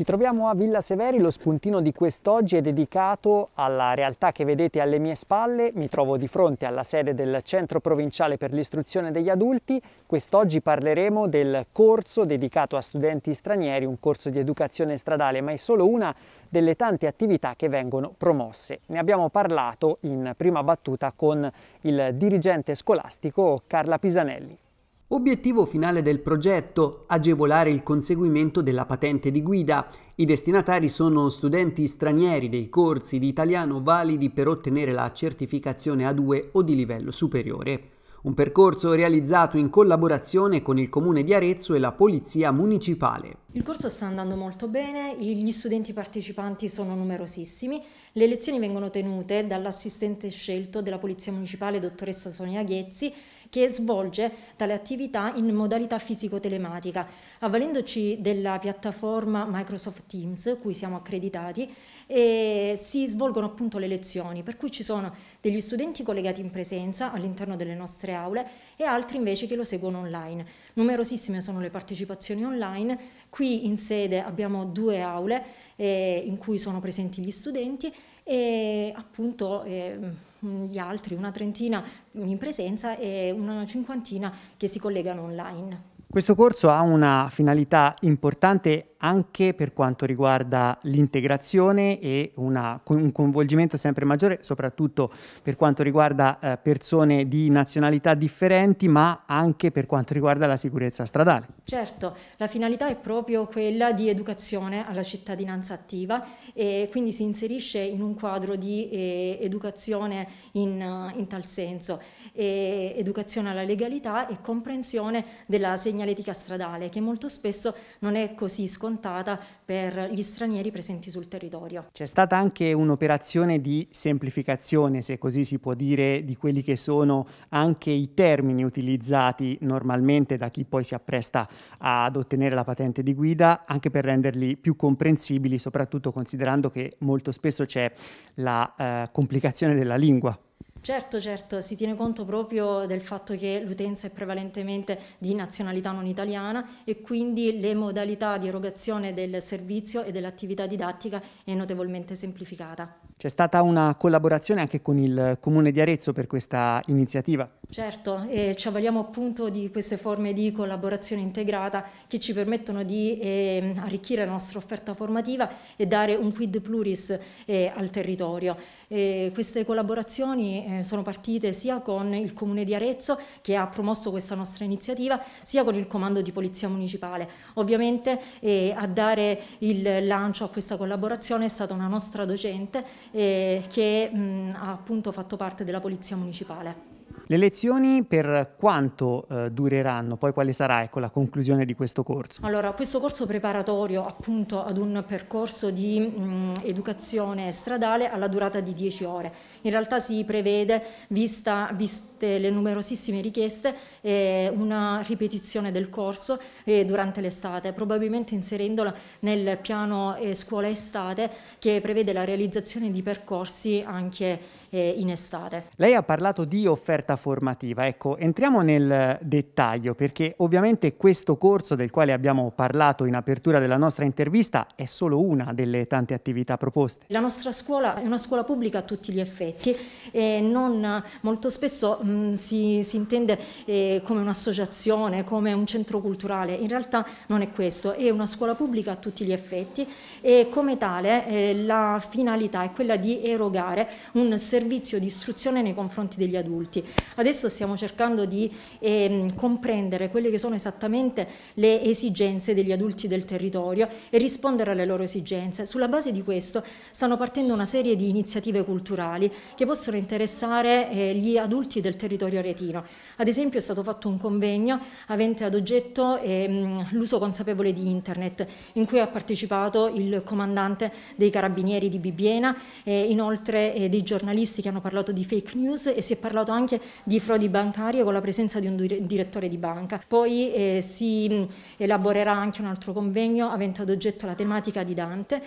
Ci troviamo a Villa Severi, lo spuntino di quest'oggi è dedicato alla realtà che vedete alle mie spalle, mi trovo di fronte alla sede del Centro Provinciale per l'Istruzione degli Adulti, quest'oggi parleremo del corso dedicato a studenti stranieri, un corso di educazione stradale, ma è solo una delle tante attività che vengono promosse. Ne abbiamo parlato in prima battuta con il dirigente scolastico Carla Pisanelli. Obiettivo finale del progetto, agevolare il conseguimento della patente di guida. I destinatari sono studenti stranieri dei corsi di italiano validi per ottenere la certificazione A2 o di livello superiore. Un percorso realizzato in collaborazione con il Comune di Arezzo e la Polizia Municipale. Il corso sta andando molto bene, gli studenti partecipanti sono numerosissimi. Le lezioni vengono tenute dall'assistente scelto della Polizia Municipale, dottoressa Sonia Ghezzi, che svolge tale attività in modalità fisico-telematica. Avvalendoci della piattaforma Microsoft Teams, cui siamo accreditati, si svolgono appunto le lezioni, per cui ci sono degli studenti collegati in presenza all'interno delle nostre aule e altri invece che lo seguono online. Numerosissime sono le partecipazioni online, qui in sede abbiamo due aule eh, in cui sono presenti gli studenti e appunto eh, gli altri, una trentina in presenza e una cinquantina che si collegano online. Questo corso ha una finalità importante anche per quanto riguarda l'integrazione e una, un coinvolgimento sempre maggiore, soprattutto per quanto riguarda eh, persone di nazionalità differenti, ma anche per quanto riguarda la sicurezza stradale. Certo, la finalità è proprio quella di educazione alla cittadinanza attiva e quindi si inserisce in un quadro di eh, educazione in, eh, in, tal senso, e educazione alla legalità e comprensione della segnaletica stradale che molto spesso non è così scontata scontata per gli stranieri presenti sul territorio. C'è stata anche un'operazione di semplificazione, se così si può dire, di quelli che sono anche i termini utilizzati normalmente da chi poi si appresta ad ottenere la patente di guida, anche per renderli più comprensibili, soprattutto considerando che molto spesso c'è la eh, complicazione della lingua Certo, certo, si tiene conto proprio del fatto che l'utenza è prevalentemente di nazionalità non italiana e quindi le modalità di erogazione del servizio e dell'attività didattica è notevolmente semplificata. C'è stata una collaborazione anche con il Comune di Arezzo per questa iniziativa. Certo, eh, ci avvaliamo appunto di queste forme di collaborazione integrata che ci permettono di eh, arricchire la nostra offerta formativa e dare un quid pluris eh, al territorio. queste collaborazioni eh, sono partite sia con il Comune di Arezzo che ha promosso questa nostra iniziativa, sia con il Comando di Polizia Municipale. Ovviamente eh, a dare il lancio a questa collaborazione è stata una nostra docente eh, che mh, ha appunto fatto parte della Polizia Municipale. Le lezioni per quanto eh, dureranno? Poi quale sarà ecco, la conclusione di questo corso? Allora, questo corso preparatorio appunto ad un percorso di mh, mm, educazione stradale ha alla durata di 10 ore. In realtà si prevede, vista, viste le numerosissime richieste, eh, una ripetizione del corso eh, durante l'estate, probabilmente inserendola nel piano eh, scuola estate che prevede la realizzazione di percorsi anche eh, in estate. Lei ha parlato di offerta formativa, ecco, entriamo nel dettaglio perché ovviamente questo corso del quale abbiamo parlato in apertura della nostra intervista è solo una delle tante attività proposte. La nostra scuola è una scuola pubblica a tutti gli effetti e non molto spesso mh, mm, si, si, intende eh, come un'associazione, come un centro culturale, in realtà non è questo, è una scuola pubblica a tutti gli effetti e come tale eh, la finalità è quella di erogare un servizio servizio di istruzione nei confronti degli adulti. Adesso stiamo cercando di ehm, comprendere quelle che sono esattamente le esigenze degli adulti del territorio e rispondere alle loro esigenze. Sulla base di questo stanno partendo una serie di iniziative culturali che possono interessare eh, gli adulti del territorio retino. Ad esempio è stato fatto un convegno avente ad oggetto ehm, l'uso consapevole di internet in cui ha partecipato il comandante dei carabinieri di Bibiena e eh, inoltre eh, dei giornalisti giornalisti che hanno parlato di fake news e si è parlato anche di frodi bancarie con la presenza di un direttore di banca. Poi eh, si elaborerà anche un altro convegno avente ad oggetto la tematica di Dante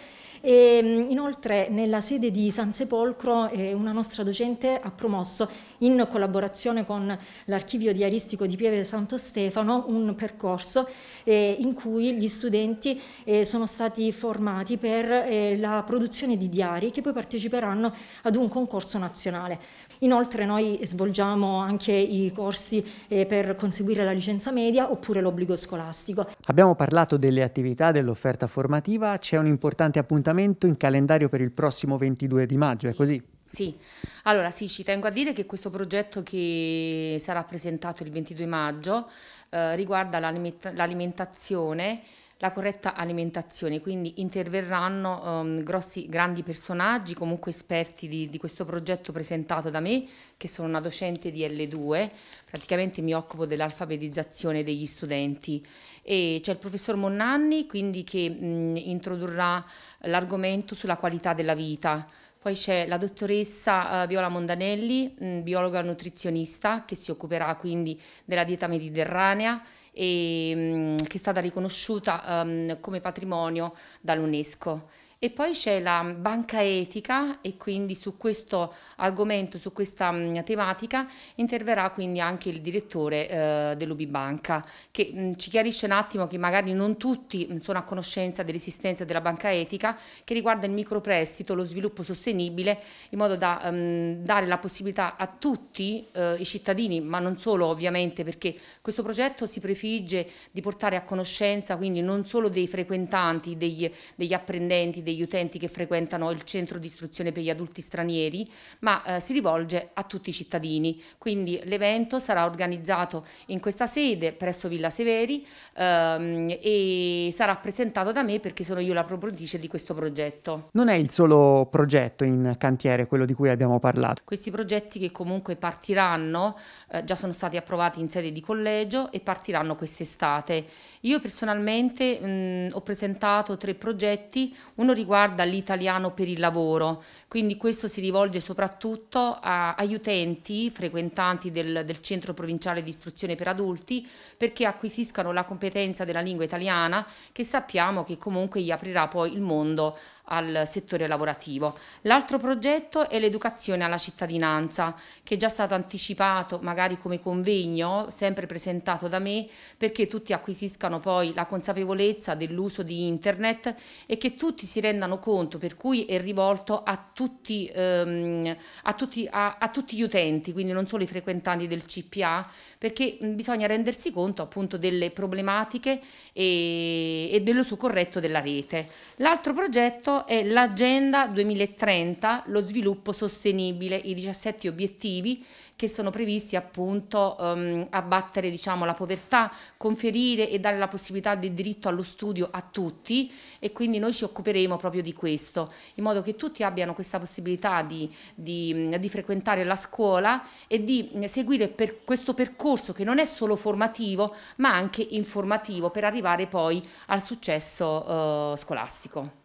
e, ehm, inoltre nella sede di San Sepolcro eh, una nostra docente ha promosso in collaborazione con l'archivio di Aristico di Pieve Santo Stefano un percorso eh, in cui gli studenti eh, sono stati formati per eh, la produzione di diari che poi parteciperanno ad un concorso nazionale. Inoltre noi svolgiamo anche i corsi eh, per conseguire la licenza media oppure l'obbligo scolastico. Abbiamo parlato delle attività dell'offerta formativa, c'è un importante appuntamento appuntamento in calendario per il prossimo 22 di maggio, è così? Sì, allora sì, ci tengo a dire che questo progetto che sarà presentato il 22 maggio eh, riguarda l'alimentazione la corretta alimentazione, quindi interverranno um, grossi, grandi personaggi, comunque esperti di, di, questo progetto presentato da me, che sono una docente di L2, praticamente mi occupo dell'alfabetizzazione degli studenti. E c'è il professor Monnanni, quindi, che mh, introdurrà l'argomento sulla qualità della vita, poi c'è la dottoressa eh, Viola Mondanelli, biologa nutrizionista, che si occuperà quindi della dieta mediterranea e, che è stata riconosciuta um, come patrimonio dall'UNESCO. E poi c'è la banca etica e quindi su questo argomento, su questa tematica interverrà quindi anche il direttore eh, dell'Ubibanca che mh, ci chiarisce un attimo che magari non tutti sono a conoscenza dell'esistenza della banca etica che riguarda il microprestito, lo sviluppo sostenibile in modo da ehm, dare la possibilità a tutti eh, i cittadini ma non solo ovviamente perché questo progetto si prefigge Figge di portare a conoscenza quindi non solo dei frequentanti, degli, degli apprendenti, degli utenti che frequentano il centro di istruzione per gli adulti stranieri, ma eh, si rivolge a tutti i cittadini. Quindi l'evento sarà organizzato in questa sede presso Villa Severi ehm, e sarà presentato da me perché sono io la proponitrice di questo progetto. Non è il solo progetto in cantiere quello di cui abbiamo parlato. Questi progetti che comunque partiranno, eh, già sono stati approvati in sede di collegio e partiranno faranno quest'estate. Io personalmente mh, ho presentato tre progetti, uno riguarda l'italiano per il lavoro, quindi questo si rivolge soprattutto a, agli utenti frequentanti del, del centro provinciale di istruzione per adulti perché acquisiscano la competenza della lingua italiana che sappiamo che comunque gli aprirà poi il mondo al settore lavorativo. L'altro progetto è l'educazione alla cittadinanza, che è già stato anticipato magari come convegno, sempre presentato da me, perché tutti acquisiscano poi la consapevolezza dell'uso di internet e che tutti si rendano conto, per cui è rivolto a tutti, ehm, a tutti, a, a tutti gli utenti, quindi non solo i frequentanti del CPA, perché bisogna rendersi conto appunto delle problematiche e, e dell'uso corretto della rete. L'altro progetto è l'Agenda 2030, lo sviluppo sostenibile, i 17 obiettivi che sono previsti appunto um, ehm, a diciamo, la povertà, conferire e dare la possibilità del diritto allo studio a tutti e quindi noi ci occuperemo proprio di questo, in modo che tutti abbiano questa possibilità di, di, di frequentare la scuola e di seguire per questo percorso che non è solo formativo ma anche informativo per arrivare poi al successo eh, scolastico.